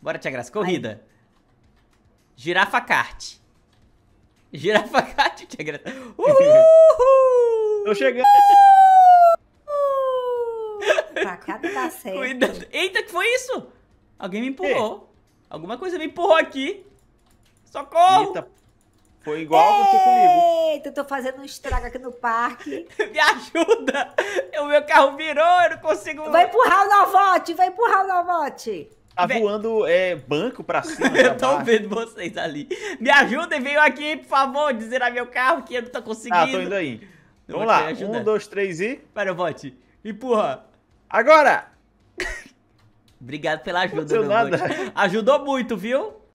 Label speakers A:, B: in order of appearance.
A: Bora, Tia Graça. Corrida. Girafa kart. Girafa kart, Tia Graça.
B: Uhul! Tô chegando. Pra cá tá certo. Cuidado. Eita, que foi isso? Alguém me empurrou. É. Alguma coisa me empurrou aqui. Socorro! Eita. Foi igual
C: você comigo. Eita, eu tô fazendo um estrago aqui no parque. Me ajuda! O meu carro virou, eu não consigo... Vai empurrar o Novote, vai empurrar o Novote. Tá Vé... voando
D: é, banco pra cima. eu tô baixo. vendo vocês ali.
C: Me ajudem, venham aqui, por favor,
A: dizer a meu carro que eu não tô conseguindo. Ah, tô indo
D: aí. Eu Vamos lá. Um, dois, três e. Pera, eu volte. Empurra. Agora! Obrigado pela ajuda,
E: não meu nada. Bote.
B: Ajudou muito, viu?